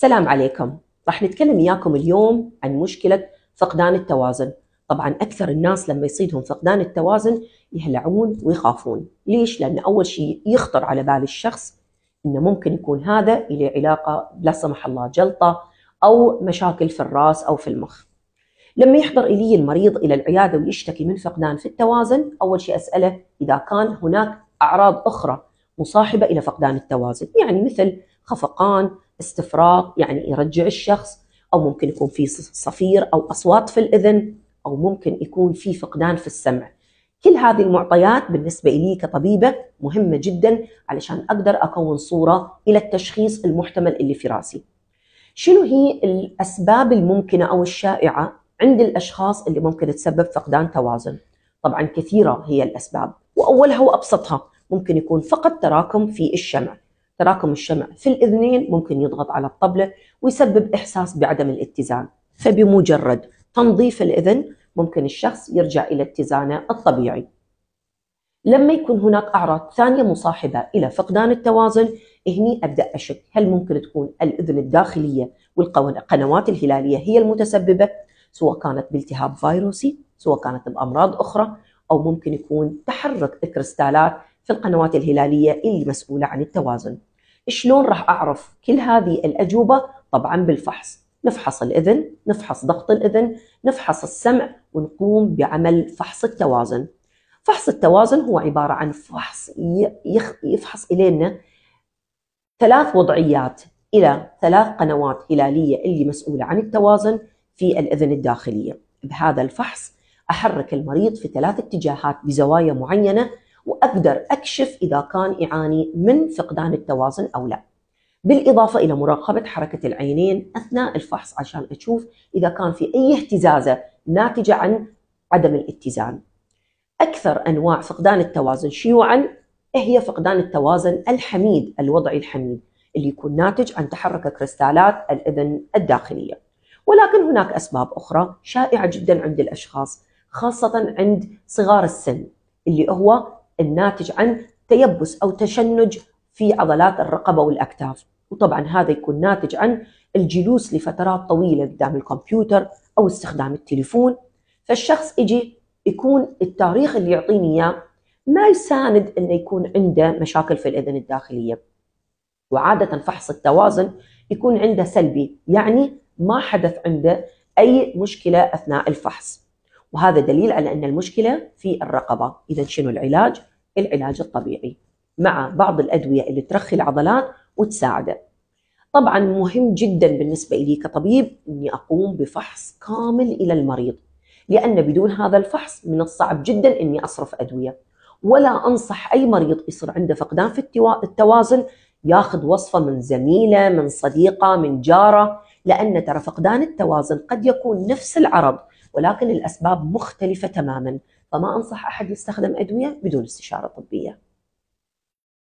سلام عليكم راح نتكلم إياكم اليوم عن مشكلة فقدان التوازن طبعا أكثر الناس لما يصيدهم فقدان التوازن يهلعون ويخافون ليش؟ لأن أول شيء يخطر على بال الشخص أنه ممكن يكون هذا له علاقة لا سمح الله جلطة أو مشاكل في الرأس أو في المخ لما يحضر إلي المريض إلى العيادة ويشتكي من فقدان في التوازن أول شيء أسأله إذا كان هناك أعراض أخرى مصاحبة إلى فقدان التوازن يعني مثل خفقان استفراغ يعني يرجع الشخص او ممكن يكون في صفير او اصوات في الاذن او ممكن يكون في فقدان في السمع كل هذه المعطيات بالنسبة لي كطبيبة مهمة جدا علشان أقدر أكون صورة إلى التشخيص المحتمل اللي في راسي شنو هي الأسباب الممكنة أو الشائعة عند الأشخاص اللي ممكن تسبب فقدان توازن طبعا كثيرة هي الأسباب وأولها وأبسطها ممكن يكون فقط تراكم في الشمع تراكم الشمع في الإذنين ممكن يضغط على الطبلة ويسبب إحساس بعدم الاتزان فبمجرد تنظيف الإذن ممكن الشخص يرجع إلى اتزانه الطبيعي لما يكون هناك أعراض ثانية مصاحبة إلى فقدان التوازن هني أبدأ أشك هل ممكن تكون الأذن الداخلية والقنوات الهلالية هي المتسببة سواء كانت بالتهاب فيروسي سواء كانت بأمراض أخرى أو ممكن يكون تحرك الكريستالات في القنوات الهلالية اللي مسؤولة عن التوازن شلون راح اعرف كل هذه الاجوبه طبعا بالفحص نفحص الاذن نفحص ضغط الاذن نفحص السمع ونقوم بعمل فحص التوازن فحص التوازن هو عباره عن فحص يفحص الينا ثلاث وضعيات الى ثلاث قنوات هلاليه اللي مسؤوله عن التوازن في الاذن الداخليه بهذا الفحص احرك المريض في ثلاث اتجاهات بزوايا معينه واقدر اكشف اذا كان يعاني من فقدان التوازن او لا. بالاضافه الى مراقبه حركه العينين اثناء الفحص عشان اشوف اذا كان في اي اهتزازه ناتجه عن عدم الاتزان. اكثر انواع فقدان التوازن شيوعا هي فقدان التوازن الحميد الوضعي الحميد اللي يكون ناتج عن تحرك كريستالات الاذن الداخليه. ولكن هناك اسباب اخرى شائعه جدا عند الاشخاص خاصه عند صغار السن اللي هو الناتج عن تيبس أو تشنج في عضلات الرقبة والأكتاف وطبعا هذا يكون ناتج عن الجلوس لفترات طويلة قدام الكمبيوتر أو استخدام التليفون فالشخص يجي يكون التاريخ اللي يعطيني إياه ما يساند أنه يكون عنده مشاكل في الأذن الداخلية وعادة فحص التوازن يكون عنده سلبي يعني ما حدث عنده أي مشكلة أثناء الفحص وهذا دليل على أن المشكلة في الرقبة إذا شنو العلاج؟ العلاج الطبيعي مع بعض الأدوية اللي ترخي العضلات وتساعده طبعا مهم جدا بالنسبة لي كطبيب أني أقوم بفحص كامل إلى المريض لأن بدون هذا الفحص من الصعب جدا أني أصرف أدوية ولا أنصح أي مريض يصير عنده فقدان في التوازن ياخذ وصفة من زميلة من صديقة من جارة لأن ترى فقدان التوازن قد يكون نفس العرض ولكن الأسباب مختلفة تماما فما أنصح أحد يستخدم أدوية بدون استشارة طبية